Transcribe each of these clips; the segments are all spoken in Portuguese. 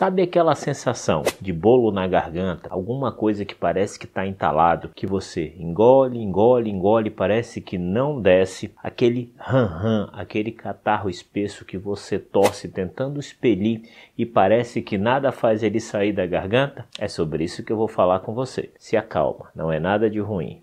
Sabe aquela sensação de bolo na garganta, alguma coisa que parece que está entalado, que você engole, engole, engole, parece que não desce, aquele ran-ran, aquele catarro espesso que você torce tentando expelir e parece que nada faz ele sair da garganta? É sobre isso que eu vou falar com você. Se acalma, não é nada de ruim.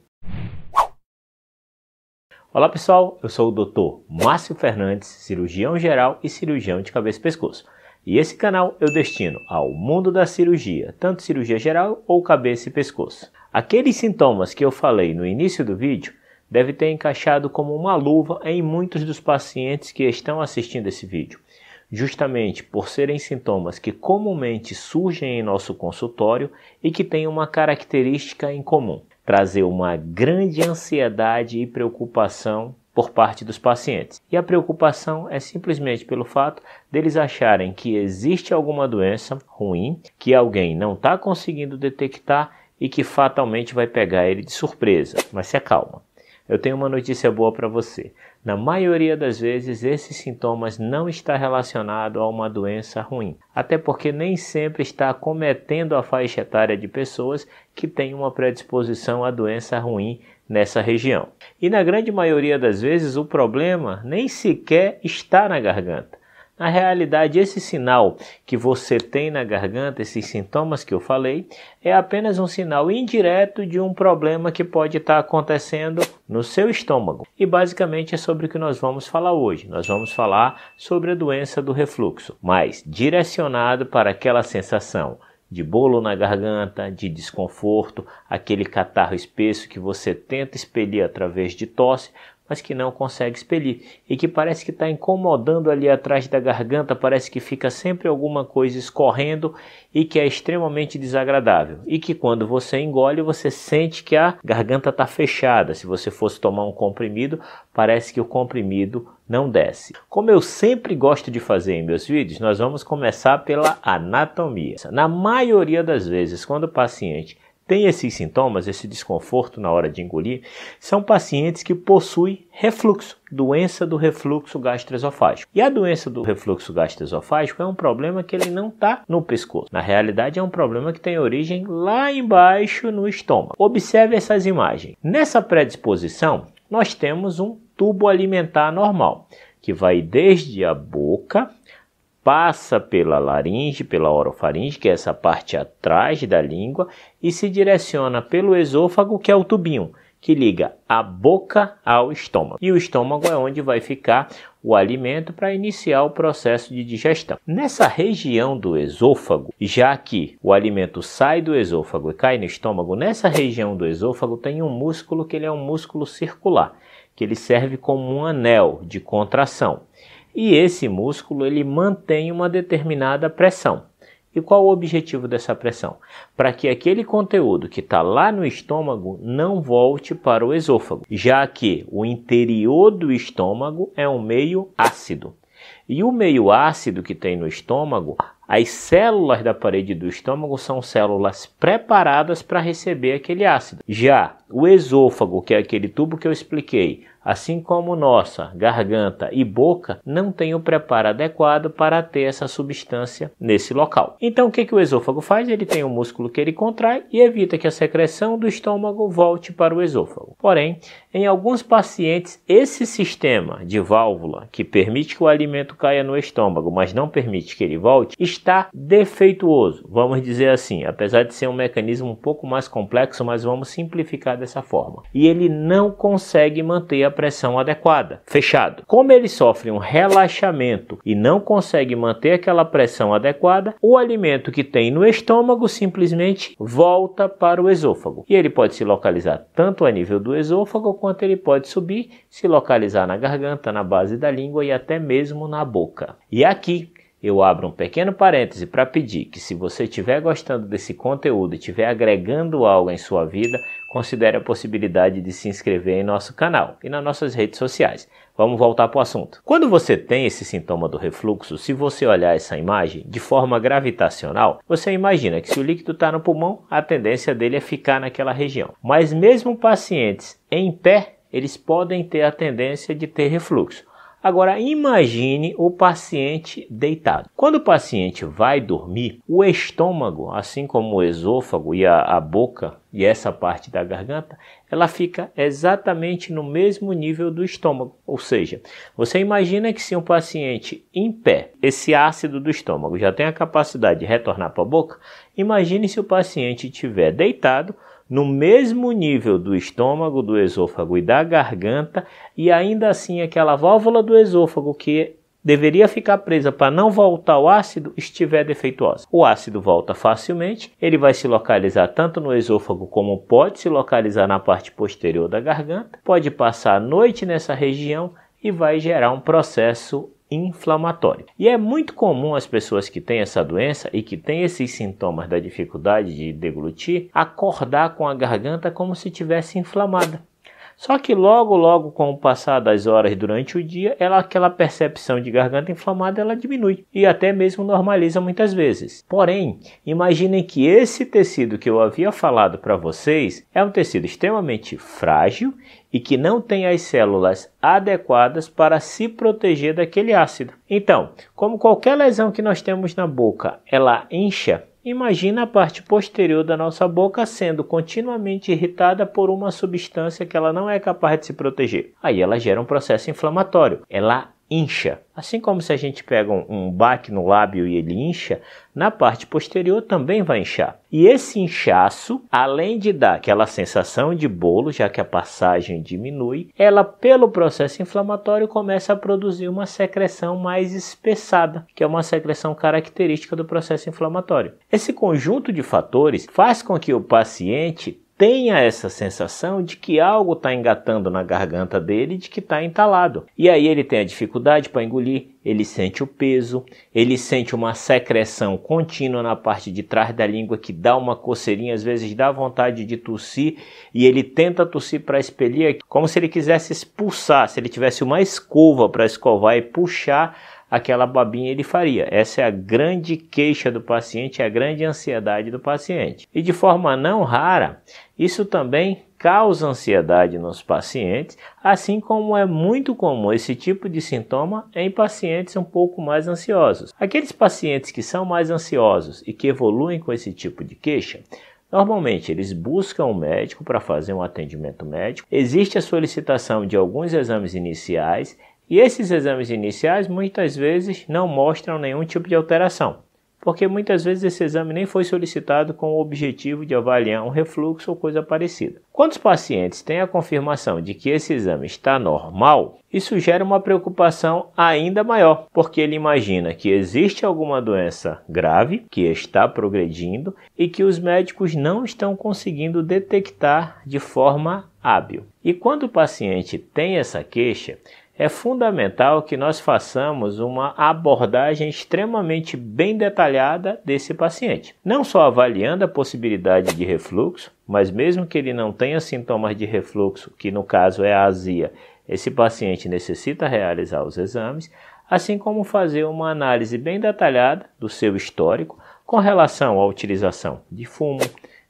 Olá pessoal, eu sou o Dr. Márcio Fernandes, cirurgião geral e cirurgião de cabeça e pescoço. E esse canal eu destino ao mundo da cirurgia, tanto cirurgia geral ou cabeça e pescoço. Aqueles sintomas que eu falei no início do vídeo deve ter encaixado como uma luva em muitos dos pacientes que estão assistindo esse vídeo, justamente por serem sintomas que comumente surgem em nosso consultório e que têm uma característica em comum: trazer uma grande ansiedade e preocupação por parte dos pacientes. E a preocupação é simplesmente pelo fato deles acharem que existe alguma doença ruim que alguém não está conseguindo detectar e que fatalmente vai pegar ele de surpresa. Mas se acalma. Eu tenho uma notícia boa para você. Na maioria das vezes, esses sintomas não está relacionado a uma doença ruim, até porque nem sempre está cometendo a faixa etária de pessoas que têm uma predisposição à doença ruim nessa região. E na grande maioria das vezes o problema nem sequer está na garganta. Na realidade, esse sinal que você tem na garganta, esses sintomas que eu falei, é apenas um sinal indireto de um problema que pode estar acontecendo no seu estômago. E basicamente é sobre o que nós vamos falar hoje. Nós vamos falar sobre a doença do refluxo, mas direcionado para aquela sensação de bolo na garganta, de desconforto, aquele catarro espesso que você tenta expelir através de tosse, mas que não consegue expelir e que parece que está incomodando ali atrás da garganta, parece que fica sempre alguma coisa escorrendo e que é extremamente desagradável. E que quando você engole, você sente que a garganta está fechada. Se você fosse tomar um comprimido, parece que o comprimido não desce. Como eu sempre gosto de fazer em meus vídeos, nós vamos começar pela anatomia. Na maioria das vezes, quando o paciente tem esses sintomas, esse desconforto na hora de engolir, são pacientes que possuem refluxo, doença do refluxo gastroesofágico. E a doença do refluxo gastroesofágico é um problema que ele não está no pescoço. Na realidade, é um problema que tem origem lá embaixo no estômago. Observe essas imagens. Nessa predisposição, nós temos um tubo alimentar normal, que vai desde a boca, passa pela laringe, pela orofaringe, que é essa parte atrás da língua, e se direciona pelo esôfago, que é o tubinho que liga a boca ao estômago. E o estômago é onde vai ficar o alimento para iniciar o processo de digestão. Nessa região do esôfago, já que o alimento sai do esôfago e cai no estômago, nessa região do esôfago tem um músculo que ele é um músculo circular que ele serve como um anel de contração. E esse músculo ele mantém uma determinada pressão. E qual o objetivo dessa pressão? Para que aquele conteúdo que está lá no estômago não volte para o esôfago, já que o interior do estômago é um meio ácido. E o meio ácido que tem no estômago as células da parede do estômago são células preparadas para receber aquele ácido. Já o esôfago, que é aquele tubo que eu expliquei, assim como nossa garganta e boca não tem o preparo adequado para ter essa substância nesse local. Então, o que, que o esôfago faz? Ele tem um músculo que ele contrai e evita que a secreção do estômago volte para o esôfago. Porém, em alguns pacientes, esse sistema de válvula que permite que o alimento caia no estômago, mas não permite que ele volte, está defeituoso. Vamos dizer assim, apesar de ser um mecanismo um pouco mais complexo, mas vamos simplificar dessa forma. E ele não consegue manter a pressão adequada. Fechado. Como ele sofre um relaxamento e não consegue manter aquela pressão adequada, o alimento que tem no estômago simplesmente volta para o esôfago. E ele pode se localizar tanto a nível do esôfago quanto ele pode subir, se localizar na garganta, na base da língua e até mesmo na boca. E aqui eu abro um pequeno parêntese para pedir que se você estiver gostando desse conteúdo e estiver agregando algo em sua vida, considere a possibilidade de se inscrever em nosso canal e nas nossas redes sociais. Vamos voltar para o assunto. Quando você tem esse sintoma do refluxo, se você olhar essa imagem de forma gravitacional, você imagina que se o líquido está no pulmão, a tendência dele é ficar naquela região. Mas mesmo pacientes em pé, eles podem ter a tendência de ter refluxo. Agora imagine o paciente deitado. Quando o paciente vai dormir, o estômago, assim como o esôfago e a, a boca e essa parte da garganta, ela fica exatamente no mesmo nível do estômago. Ou seja, você imagina que se um paciente em pé, esse ácido do estômago já tem a capacidade de retornar para a boca, imagine se o paciente estiver deitado no mesmo nível do estômago, do esôfago e da garganta, e ainda assim aquela válvula do esôfago que deveria ficar presa para não voltar o ácido estiver defeituosa. O ácido volta facilmente, ele vai se localizar tanto no esôfago como pode se localizar na parte posterior da garganta, pode passar a noite nessa região e vai gerar um processo inflamatório. E é muito comum as pessoas que têm essa doença e que têm esses sintomas da dificuldade de deglutir acordar com a garganta como se tivesse inflamada. Só que logo, logo com o passar das horas durante o dia, ela aquela percepção de garganta inflamada ela diminui e até mesmo normaliza muitas vezes. Porém, imaginem que esse tecido que eu havia falado para vocês é um tecido extremamente frágil e que não tem as células adequadas para se proteger daquele ácido. Então, como qualquer lesão que nós temos na boca, ela incha, Imagina a parte posterior da nossa boca sendo continuamente irritada por uma substância que ela não é capaz de se proteger. Aí ela gera um processo inflamatório. Ela incha. Assim como se a gente pega um, um baque no lábio e ele incha, na parte posterior também vai inchar. E esse inchaço, além de dar aquela sensação de bolo, já que a passagem diminui, ela pelo processo inflamatório começa a produzir uma secreção mais espessada, que é uma secreção característica do processo inflamatório. Esse conjunto de fatores faz com que o paciente tenha essa sensação de que algo está engatando na garganta dele, de que está entalado. E aí ele tem a dificuldade para engolir, ele sente o peso, ele sente uma secreção contínua na parte de trás da língua que dá uma coceirinha, às vezes dá vontade de tossir e ele tenta tossir para expelir, como se ele quisesse expulsar, se ele tivesse uma escova para escovar e puxar aquela babinha ele faria. Essa é a grande queixa do paciente, é a grande ansiedade do paciente. E de forma não rara, isso também causa ansiedade nos pacientes, assim como é muito comum esse tipo de sintoma em pacientes um pouco mais ansiosos. Aqueles pacientes que são mais ansiosos e que evoluem com esse tipo de queixa, Normalmente eles buscam um médico para fazer um atendimento médico. Existe a solicitação de alguns exames iniciais e esses exames iniciais muitas vezes não mostram nenhum tipo de alteração, porque muitas vezes esse exame nem foi solicitado com o objetivo de avaliar um refluxo ou coisa parecida. Quando os pacientes têm a confirmação de que esse exame está normal, isso gera uma preocupação ainda maior, porque ele imagina que existe alguma doença grave que está progredindo e que os médicos não estão conseguindo detectar de forma hábil. E quando o paciente tem essa queixa, é fundamental que nós façamos uma abordagem extremamente bem detalhada desse paciente, não só avaliando a possibilidade de refluxo, mas mesmo que ele não tenha sintomas de refluxo, que no caso é a azia, esse paciente necessita realizar os exames, assim como fazer uma análise bem detalhada do seu histórico com relação à utilização de fumo,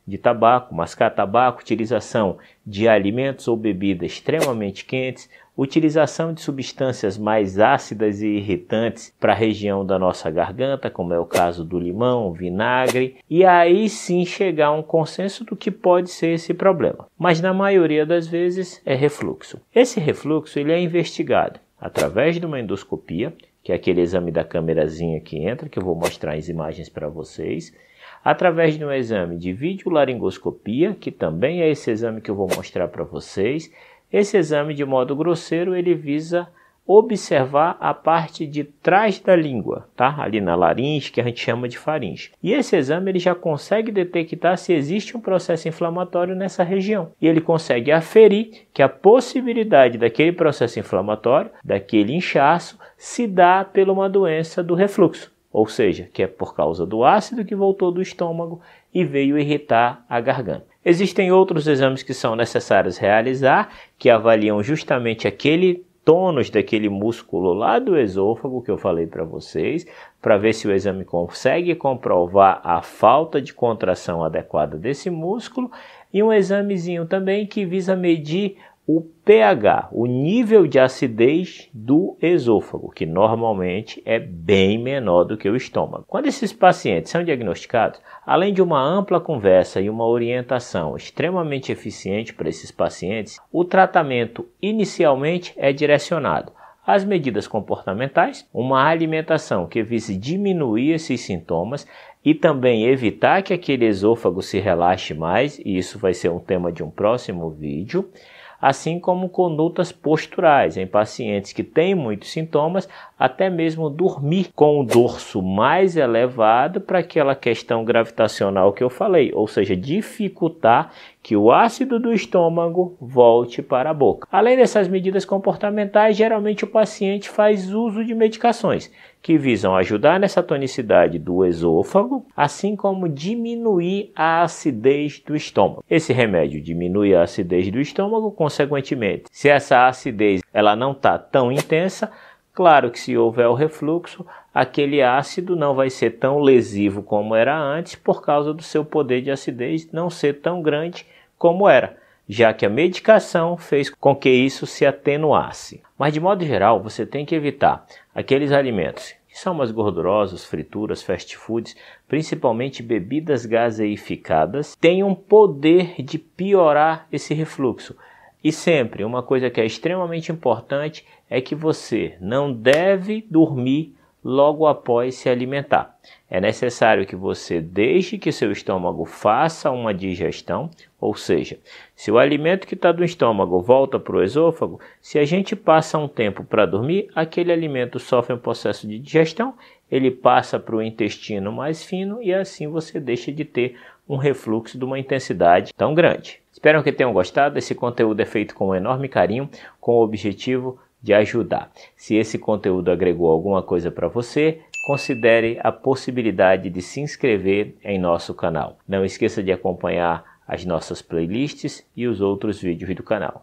de tabaco, mascar tabaco, utilização de alimentos ou bebidas extremamente quentes, Utilização de substâncias mais ácidas e irritantes para a região da nossa garganta, como é o caso do limão, vinagre, e aí sim chegar a um consenso do que pode ser esse problema. Mas na maioria das vezes é refluxo. Esse refluxo ele é investigado através de uma endoscopia, que é aquele exame da câmerazinha que entra, que eu vou mostrar as imagens para vocês, através de um exame de videolaringoscopia, que também é esse exame que eu vou mostrar para vocês, esse exame, de modo grosseiro, ele visa observar a parte de trás da língua, tá? Ali na laringe, que a gente chama de faringe. E esse exame ele já consegue detectar se existe um processo inflamatório nessa região. E ele consegue aferir que a possibilidade daquele processo inflamatório, daquele inchaço, se dá pela uma doença do refluxo, ou seja, que é por causa do ácido que voltou do estômago e veio irritar a garganta. Existem outros exames que são necessários realizar, que avaliam justamente aquele tônus daquele músculo lá do esôfago que eu falei para vocês, para ver se o exame consegue comprovar a falta de contração adequada desse músculo, e um examezinho também que visa medir o pH, o nível de acidez do esôfago, que normalmente é bem menor do que o estômago. Quando esses pacientes são diagnosticados, além de uma ampla conversa e uma orientação extremamente eficiente para esses pacientes, o tratamento inicialmente é direcionado às medidas comportamentais, uma alimentação que vise diminuir esses sintomas e também evitar que aquele esôfago se relaxe mais, e isso vai ser um tema de um próximo vídeo assim como condutas posturais. Em pacientes que têm muitos sintomas, até mesmo dormir com o dorso mais elevado para aquela questão gravitacional que eu falei, ou seja, dificultar que o ácido do estômago volte para a boca. Além dessas medidas comportamentais, geralmente o paciente faz uso de medicações que visam ajudar nessa tonicidade do esôfago, assim como diminuir a acidez do estômago. Esse remédio diminui a acidez do estômago, consequentemente, se essa acidez ela não está tão intensa, Claro que se houver o refluxo, aquele ácido não vai ser tão lesivo como era antes por causa do seu poder de acidez não ser tão grande como era, já que a medicação fez com que isso se atenuasse. Mas de modo geral, você tem que evitar aqueles alimentos que são mais gordurosos, frituras, fast foods, principalmente bebidas gaseificadas, têm um poder de piorar esse refluxo. E sempre, uma coisa que é extremamente importante é que você não deve dormir logo após se alimentar. É necessário que você deixe que seu estômago faça uma digestão, ou seja, se o alimento que está do estômago volta para o esôfago, se a gente passa um tempo para dormir, aquele alimento sofre um processo de digestão, ele passa para o intestino mais fino e assim você deixa de ter um refluxo de uma intensidade tão grande. Espero que tenham gostado. Esse conteúdo é feito com um enorme carinho, com o objetivo de ajudar. Se esse conteúdo agregou alguma coisa para você, considere a possibilidade de se inscrever em nosso canal. Não esqueça de acompanhar as nossas playlists e os outros vídeos do canal.